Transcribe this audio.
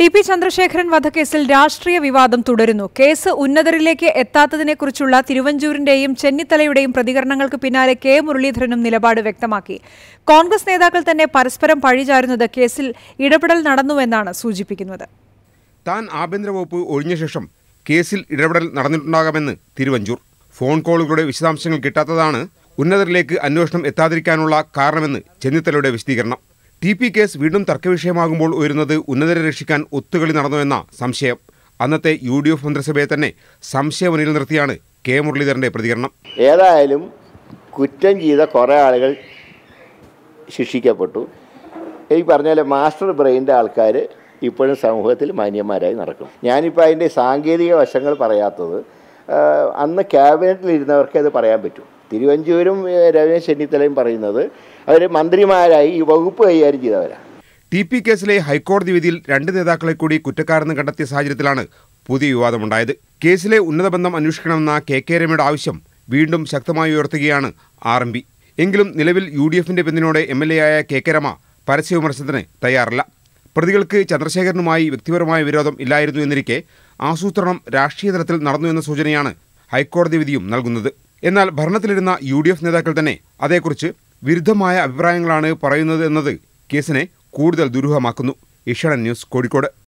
T P Chandrasekharan വധക്കേസിൽ രാഷ്ട്രീയ വിവാദം തുടരുന്നു കേസ് ഉന്നതരിലേക്ക് എത്താത്തതിനെക്കുറിച്ചുള്ള തിരുവഞ്ചൂരിന്റെയും ചെന്നിത്തലയുടെയും പ്രതികരണങ്ങൾക്ക് പിന്നാലെ കെ മുരളീധരനും നിലപാട് വ്യക്തമാക്കി കോൺഗ്രസ് നേതാക്കൾ തന്നെ പരസ്പരം പഴിചാരുന്നത് കേസിൽ ഇടപെടൽ നടന്നുവെന്നാണ് സൂചിപ്പിക്കുന്നത് താൻ ആഭ്യന്തര വകുപ്പ് ഒഴിഞ്ഞ ശേഷം കേസിൽ ഇടപെടൽ നടന്നിട്ടുണ്ടാകാമെന്ന് തിരുവഞ്ചൂർ ഫോൺ കോളുകളുടെ വിശദാംശങ്ങൾ കിട്ടാത്തതാണ് ഉന്നതരിലേക്ക് അന്വേഷണം എത്താതിരിക്കാനുള്ള കാരണമെന്ന് ചെന്നിത്തലയുടെ വിശദീകരണം ടി പി കേസ് വീണ്ടും തർക്കവിഷയമാകുമ്പോൾ ഉയരുന്നത് ഉന്നതരെ രക്ഷിക്കാൻ ഒത്തുകളി നടന്നു എന്ന സംശയം അന്നത്തെ യു ഡി എഫ് മന്ത്രിസഭയെ തന്നെ സംശയമനിൽ നിർത്തിയാണ് കെ മുരളീധരന്റെ പ്രതികരണം ഏതായാലും കുറ്റം ചെയ്ത കുറേ ആളുകൾ ശിക്ഷിക്കപ്പെട്ടു ഈ പറഞ്ഞ മാസ്റ്റർ ബ്രെയിൻ്റെ ആൾക്കാർ ഇപ്പോഴും സമൂഹത്തിൽ മാന്യന്മാരായി നടക്കും ഞാനിപ്പോൾ അതിൻ്റെ സാങ്കേതിക വശങ്ങൾ പറയാത്തത് അന്ന് ക്യാബിനറ്റിലിരുന്നവർക്ക് അത് പറയാൻ പറ്റും തിരുവഞ്ചൂരും രമേശ് ചെന്നിത്തലയും പറയുന്നത് അവർ മന്ത്രിമാരായി ഈ വകുപ്പ് കൈകാര്യം ചെയ്തവരാണ് ടി പി കേസിലെ ഹൈക്കോടതി വിധിയിൽ രണ്ട് നേതാക്കളെ കൂടി കുറ്റക്കാരെന്ന് കണ്ടെത്തിയ സാഹചര്യത്തിലാണ് പുതിയ വിവാദമുണ്ടായത് കേസിലെ ഉന്നതബന്ധം അന്വേഷിക്കണമെന്ന കെ കെ രമയുടെ ആവശ്യം വീണ്ടും ശക്തമായി ഉയർത്തുകയാണ് ആർ എം പി എങ്കിലും നിലവിൽ യു ഡി എഫിന്റെ പിന്തുണയോടെ എം എൽ എ ആയ കെ കെ രമ പരസ്യ വിമർശനത്തിന് തയ്യാറല്ല പ്രതികൾക്ക് ചന്ദ്രശേഖരനുമായി വ്യക്തിപരമായ വിരോധം ഇല്ലായിരുന്നു എന്നിരിക്കെ ആസൂത്രണം രാഷ്ട്രീയ തലത്തിൽ നടന്നു എന്ന സൂചനയാണ് ഹൈക്കോടതി വിധിയും നൽകുന്നത് എന്നാൽ ഭരണത്തിലിരുന്ന യു ഡി എഫ് നേതാക്കൾ തന്നെ അതേക്കുറിച്ച് വിരുദ്ധമായ അഭിപ്രായങ്ങളാണ് പറയുന്നത് എന്നത് കേസിനെ കൂടുതൽ ദുരൂഹമാക്കുന്നു ഏഷ്യാനെറ്റ് ന്യൂസ് കോഴിക്കോട്